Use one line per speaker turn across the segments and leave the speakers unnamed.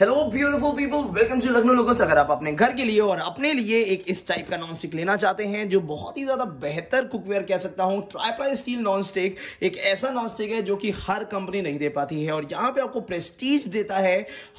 hello beautiful people welcome to Lucknow लोगों अगर आप अपने घर के लिए और अपने लिए एक इस टाइप का नॉन स्टिक लेना चाहते हैं जो बहुत ही ज्यादा बेहतर कुकवेयर कह सकता हूं ट्राईप्लाई स्टील नॉन स्टिक एक ऐसा नॉन स्टिक है जो कि हर कंपनी नहीं दे पाती है और यहां पे आपको प्रेस्टीज देता है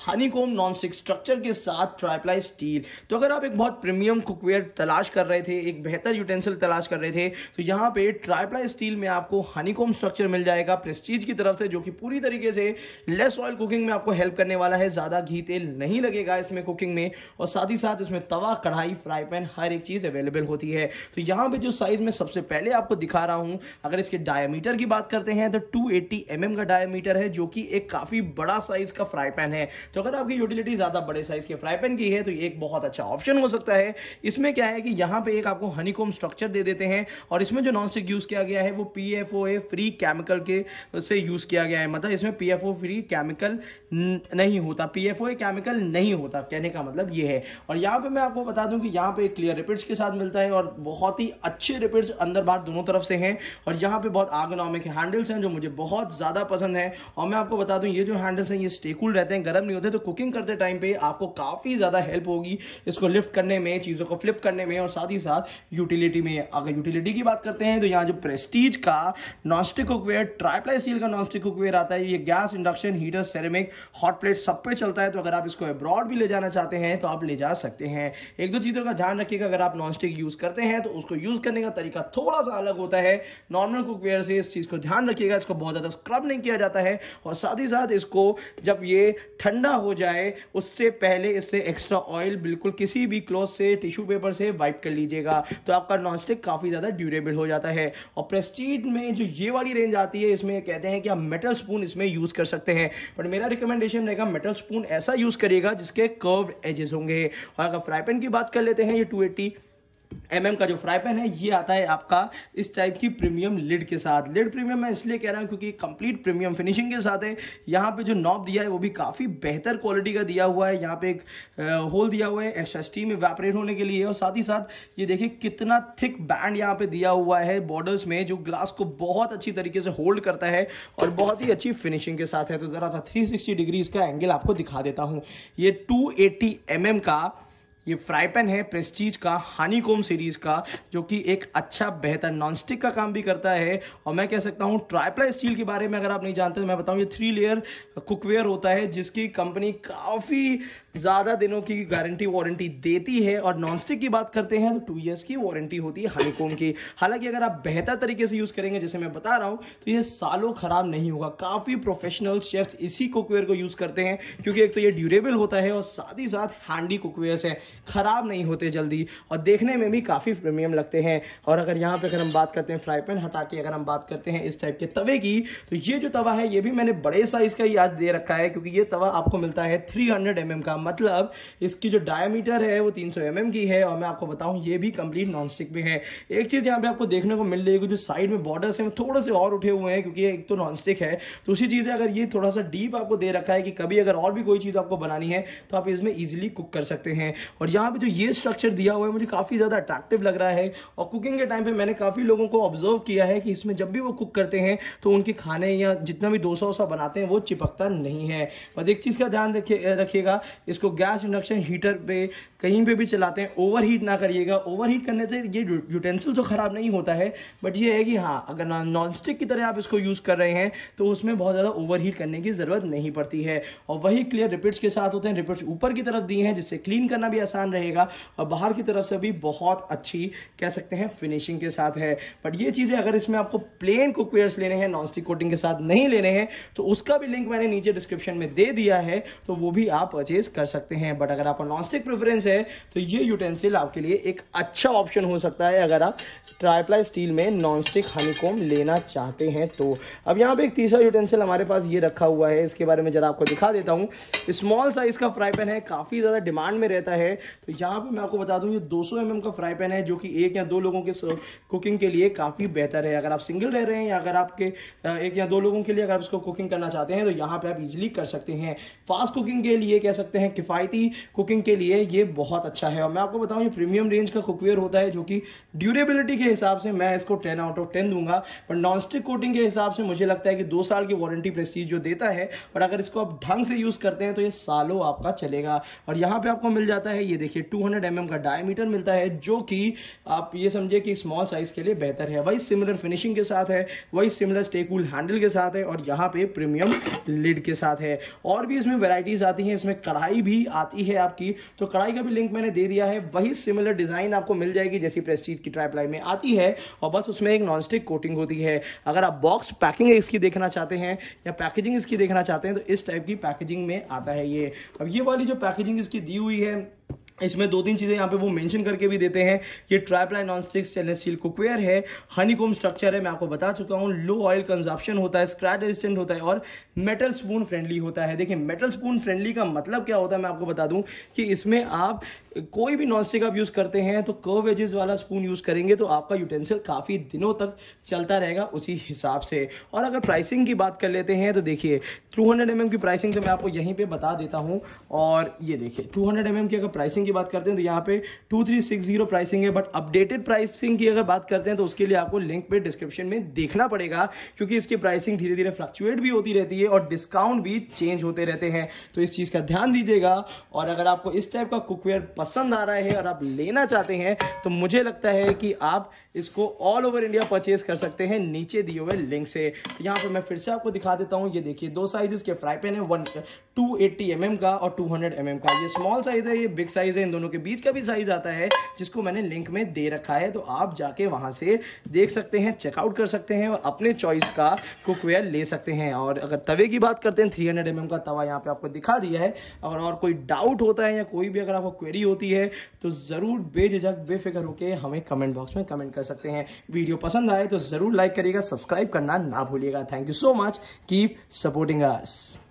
हनीकोम नॉन स्टिक स्ट्रक्चर के साथ ट्राईप्लाई स्टील तो अगर आप एक बहुत प्रीमियम कुकवेयर तलाश कर रहे थे एक बेहतर यूटेंसिल तलाश कर रहे थे तो यहाँ पे ट्राईप्लाई स्टील में आपको हनीकोम स्ट्रक्चर मिल जाएगा प्रेस्टीज की तरफ से जो कि पूरी तरीके से लेस ऑयल कुकिंग में आपको हेल्प करने वाला है ज्यादा घी तेल नहीं लगेगा इसमें कुकिंग में और साथ ही साथ इसमें तवा कढ़ाई फ्राई पैन हर एक चीज़ अवेलेबल होती है तो यहाँ पे जो साइज़ में सबसे पहले आपको दिखा रहा हूँ अगर इसके डायमीटर की बात करते हैं तो टू एट्टी mm का डायमीटर है जो कि एक काफ़ी बड़ा साइज़ का फ्राई पैन है तो अगर आपकी यूटिलिटी ज़्यादा बड़े साइज़ के फ्राई पैन की है तो एक बहुत अच्छा ऑप्शन हो सकता है इसमें क्या है कि यहाँ पे एक आपको हनीकोम स्ट्रक्चर दे देते हैं और इसमें जो नॉनस्टिक यूज़ किया गया है वो पी फ्री केमिकल के से यूज़ किया गया है मतलब इसमें पी फ्री केमिकल नहीं होता पी एफओए केमिकल नहीं होता कहने का मतलब ये है और यहाँ पे मैं आपको बता दूं कि यहाँ पे क्लियर रिपिट्स के साथ मिलता है और बहुत ही अच्छे रिपिट्स अंदर बाहर दोनों तरफ से हैं और यहाँ पे बहुत आगनॉमिक हैंडल्स हैं जो मुझे बहुत ज़्यादा पसंद है और मैं आपको बता दूँ ये जो हैंडल्स हैं ये स्टेकुल रहते हैं गर्म नहीं होते तो कुकिंग करते टाइम पे आपको काफ़ी ज़्यादा हेल्प होगी इसको लिफ्ट करने में चीज़ों को फ्लिप करने में और साथ ही साथ यूटिलिटी में अगर यूटिलिटी की बात करते हैं तो यहाँ जो प्रेस्टीज का नॉस्टिक कुकवेयर ट्राईप्लाई स्टील का नॉन्स्टिक कुकवेयर आता है ये gas induction heater ceramic hot plate सब पे चलता है है तो अगर आप इसको अब्रॉड भी ले जाना चाहते हैं तो आप ले जा सकते हैं एक दो चीज़ों का ध्यान रखिएगा अगर आप नॉनस्टिक यूज़ करते हैं तो उसको यूज़ करने का तरीका थोड़ा सा अलग होता है नॉर्मल कुकवेयर से इस चीज़ को ध्यान रखिएगा इसको बहुत ज़्यादा स्क्रब नहीं किया जाता है और साथ ही साथ इसको जब ये ठंडा हो जाए उससे पहले इससे एक्स्ट्रा ऑयल बिल्कुल किसी भी क्लॉथ से टिश्यू पेपर से वाइप कर लीजिएगा तो आपका नॉनस्टिक काफ़ी ज़्यादा ड्यूरेबल हो जाता है और प्रेस्टीज में जो ये वाली रेंज आती है इसमें कहते हैं कि आप मेटल स्पून इसमें यूज़ कर सकते हैं बट मेरा रिकमेंडेशन रहेगा मेटल स्पून ऐसा यूज करिएगा जिसके कर्व एजेस होंगे और अगर फ्राई पैन की बात कर लेते हैं ये टू एम mm का जो फ्राई पैन है ये आता है आपका इस टाइप की प्रीमियम लिड के साथ लिड प्रीमियम मैं इसलिए कह रहा हूँ क्योंकि कंप्लीट प्रीमियम फिनिशिंग के साथ है यहाँ पे जो नॉब दिया है वो भी काफ़ी बेहतर क्वालिटी का दिया हुआ है यहाँ पे एक होल दिया हुआ है एस एस टी में वैपरेट होने के लिए और साथ ही साथ ये देखिए कितना थिक बैंड यहाँ पे दिया हुआ है बॉर्डर्स में जो ग्लास को बहुत अच्छी तरीके से होल्ड करता है और बहुत ही अच्छी फिनिशिंग के साथ है तो ज़रा था थ्री डिग्री इसका एंगल आपको दिखा देता हूँ ये टू एटी mm का ये फ्राई पैन है प्रेस्टीज का हानीकोम सीरीज का जो कि एक अच्छा बेहतर नॉनस्टिक का काम भी करता है और मैं कह सकता हूँ ट्राइपला स्टील के बारे में अगर आप नहीं जानते तो मैं बताऊँ ये थ्री लेयर कुकवेयर होता है जिसकी कंपनी काफ़ी ज़्यादा दिनों की गारंटी वारंटी देती है और नॉनस्टिक की बात करते हैं तो टू ईयर्स की वारंटी होती है हाईकोम की हालांकि अगर आप बेहतर तरीके से यूज़ करेंगे जैसे मैं बता रहा हूं तो ये सालों ख़राब नहीं होगा काफ़ी प्रोफेशनल शेफ इसी कुकवेयर को यूज़ करते हैं क्योंकि एक तो ये ड्यूरेबल होता है और साथ ही साथ हैंडी कुकवेयर्स है ख़राब नहीं होते जल्दी और देखने में भी काफ़ी प्रीमियम लगते हैं और अगर यहाँ पर अगर हम बात करते हैं फ्राई पैन हटा के अगर हम बात करते हैं इस टाइप के तवे की तो ये जो तवा है ये भी मैंने बड़े साइज़ का ही आज दे रखा है क्योंकि ये तवा आपको मिलता है थ्री हंड्रेड का मतलब इसकी जो डायमीटर है वो 300 सौ mm की है और मैं आपको बताऊं ये भी कंप्लीट नॉन स्टिक में है एक चीज यहाँ पे आपको देखने को मिल रही जो साइड में बॉर्डर्स हैं थोड़े से और उठे हुए हैं क्योंकि एक तो नॉन स्टिक है तो उसी चीज अगर ये थोड़ा सा डीप आपको दे रखा है कि कभी अगर और भी कोई चीज आपको बनानी है तो आप इसमें ईजिली कुक कर सकते हैं और यहाँ पे जो ये स्ट्रक्चर दिया हुआ है मुझे काफी ज्यादा अट्रैक्टिव लग रहा है और कुकिंग के टाइम पे मैंने काफी लोगों को ऑब्जर्व किया है कि इसमें जब भी वो कुक करते हैं तो उनके खाने या जितना भी डोसा वोसा बनाते हैं वो चिपकता नहीं है बस एक चीज का ध्यान रखिएगा इसको गैस इंडक्शन हीटर पे कहीं पे भी चलाते हैं ओवर हीट ना करिएगा ओवर हीट करने से ये यूटेंसिल तो ख़राब नहीं होता है बट ये है कि हाँ अगर नॉन स्टिक की तरह आप इसको यूज़ कर रहे हैं तो उसमें बहुत ज़्यादा ओवर हीट करने की ज़रूरत नहीं पड़ती है और वही क्लियर रिपिट्स के साथ होते हैं रिपिट्स ऊपर की तरफ दिए हैं जिससे क्लीन करना भी आसान रहेगा और बाहर की तरफ से भी बहुत अच्छी कह सकते हैं फिनिशिंग के साथ है बट ये चीज़ें अगर इसमें आपको प्लेन कुकवेयर्स लेने हैं नॉन स्टिक कोटिंग के साथ नहीं लेने हैं तो उसका भी लिंक मैंने नीचे डिस्क्रिप्शन में दे दिया है तो वो भी आप परचेज कर सकते हैं बट अगर आपका नॉन स्टिक प्रेफरेंस है तो ये यूटेंसिल आपके लिए एक अच्छा ऑप्शन हो सकता है अगर आप ट्राईप्लाई स्टील में नॉन स्टिक हनीकोम लेना चाहते हैं तो अब यहाँ पे एक तीसरा यूटेंसिल हमारे पास ये रखा हुआ है इसके बारे में जरा आपको दिखा देता हूँ स्मॉल साइज का फ्राई पैन है काफ़ी ज़्यादा डिमांड में रहता है तो यहाँ पर मैं आपको बता दूँ ये दो सौ mm का फ्राई पैन है जो कि एक या दो लोगों के कुकिंग के लिए काफ़ी बेहतर है अगर आप सिंगल रह रहे हैं या अगर आपके एक या दो लोगों के लिए अगर आप इसको कुकिंग करना चाहते हैं तो यहाँ पे आप इजिली कर सकते हैं फास्ट कुकिंग के लिए कह सकते हैं हैं किफ़ायती कुकिंग के लिए ये बहुत अच्छा है और मैं आपको बताऊँ ये प्रीमियम रेंज का कुकवेयर होता है जो कि ड्यूरेबिलिटी के हिसाब से मैं इसको टेन आउट ऑफ टेन दूंगा पर नॉनस्टिक कोटिंग के हिसाब से मुझे लगता है कि दो साल की वारंटी प्रेस्टीज जो देता है और अगर इसको आप ढंग से यूज़ करते हैं तो ये सालों आपका चलेगा और यहाँ पर आपको मिल जाता है ये देखिए टू हंड्रेड mm का डायमीटर मिलता है जो कि आप ये समझिए कि स्मॉल साइज के लिए बेहतर है वही सिमिलर फिनिशिंग के साथ है वही सिमिलर स्टेकूल हैंडल के साथ है और यहाँ पे प्रीमियम लिड के साथ है और भी इसमें वेराइटीज आती हैं इसमें कढ़ाई कढ़ाई भी आती है आपकी तो कढ़ाई का भी लिंक मैंने दे दिया है वही सिमिलर डिज़ाइन आपको मिल जाएगी जैसी प्रेस्टीज की ट्राईप्लाई में आती है और बस उसमें एक नॉनस्टिक कोटिंग होती है अगर आप बॉक्स पैकिंग इसकी देखना चाहते हैं या पैकेजिंग इसकी देखना चाहते हैं तो इस टाइप की पैकेजिंग में आता है ये अब ये वाली जो पैकेजिंग इसकी दी हुई है इसमें दो तीन चीज़ें यहाँ पे वो मेंशन करके भी देते हैं कि triply non stick stainless steel cookware है हनीकोम स्ट्रक्चर है मैं आपको बता चुका हूँ लो ऑयल कंजप्शन होता है स्क्रैच रेजिस्टेंट होता है और मेटल स्पून फ्रेंडली होता है देखिए मेटल स्पून फ्रेंडली का मतलब क्या होता है मैं आपको बता दूँ कि इसमें आप कोई भी नॉन स्टिक आप यूज़ करते हैं तो कर्व एजेस वाला स्पून यूज़ करेंगे तो आपका यूटेंसिल काफ़ी दिनों तक चलता रहेगा उसी हिसाब से और अगर प्राइसिंग की बात कर लेते हैं तो देखिए टू हंड्रेड mm की प्राइसिंग तो मैं आपको यहीं पर बता देता हूँ और ये देखिए टू हंड्रेड mm की अगर प्राइसिंग की बात करते हैं तो यहाँ पे two three six zero pricing है बट अपडेटेड प्राइसिंग की अगर बात करते हैं तो उसके लिए आपको लिंक पे डिस्क्रिप्शन में देखना पड़ेगा क्योंकि इसकी प्राइसिंग धीरे धीरे फ्लक्चुएट भी होती रहती है और डिस्काउंट भी चेंज होते रहते हैं तो इस चीज़ का ध्यान दीजिएगा और अगर आपको इस टाइप का कुकवेयर पसंद आ रहा है और आप लेना चाहते हैं तो मुझे लगता है कि आप इसको ऑल ओवर इंडिया परचेज कर सकते हैं नीचे दिए हुए लिंक से तो यहाँ पर मैं फिर से आपको दिखा देता हूँ ये देखिए दो साइज के फ्राई पैन है वन टू एट्टी mm का और टू हंड्रेड mm का ये स्मॉल साइज है ये बिग साइज से इन दोनों के बीच का भी साइज आता है जिसको मैंने लिंक में दे रखा है तो आप जाके वहां से देख सकते हैं चेकआउट कर सकते हैं और अपने चॉइस का कुकवेयर ले सकते हैं और अगर तवे की बात करते हैं थ्री हंड्रेड एम का तवा यहाँ पे आपको दिखा दिया है और और कोई डाउट होता है या कोई भी अगर आपको क्वेरी होती है तो ज़रूर बेझिझक बेफिक्र होकर हमें कमेंट बॉक्स में कमेंट कर सकते हैं वीडियो पसंद आए तो ज़रूर लाइक करिएगा सब्सक्राइब करना ना भूलिएगा thank you so much keep supporting us